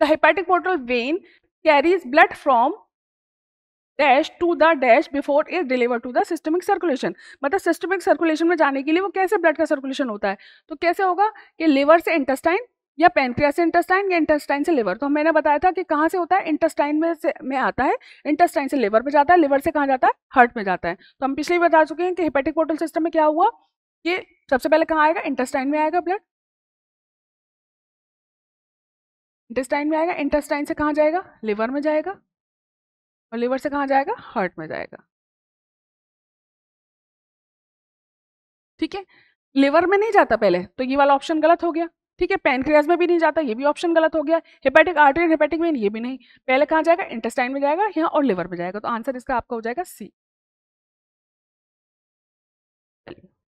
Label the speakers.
Speaker 1: The hepatic portal vein carries blood from dash to the dash before is deliver to the systemic circulation मतलब systemic circulation में जाने के लिए वो कैसे ब्लड का सर्कुलेशन होता है तो कैसे होगा कि लिवर से इंटेस्टाइन या पेनक्रिया से इंटेस्टाइन या इंटेस्टाइन से लिवर तो मैंने बताया था कि कहाँ से होता है इंटेस्टाइन में से में आता है इंटेस्टाइन से लिवर में जाता है लिवर से कहाँ जाता है हार्ट में जाता है तो हम पिछले बता चुके हैं कि हिपेटिक पोर्टल सिस्टम में क्या हुआ कि सबसे
Speaker 2: पहले कहाँ आएगा इंटेस्टाइन में आएगा ब्लड इंटेस्टाइन में आएगा इंटेस्टाइन से कहाँ जाएगा लिवर में जाएगा और लिवर से कहाँ जाएगा हार्ट में जाएगा ठीक है
Speaker 1: लिवर में नहीं जाता पहले तो ये वाला ऑप्शन गलत हो गया ठीक है पेनक्रियाज में भी नहीं जाता ये भी ऑप्शन गलत हो गया हेपेटिक आर्टरी हेपेटिक में ये भी नहीं पहले कहाँ जाएगा इंटेस्टाइन में जाएगा यहाँ और लिवर में जाएगा तो आंसर इसका आपका हो
Speaker 2: जाएगा सी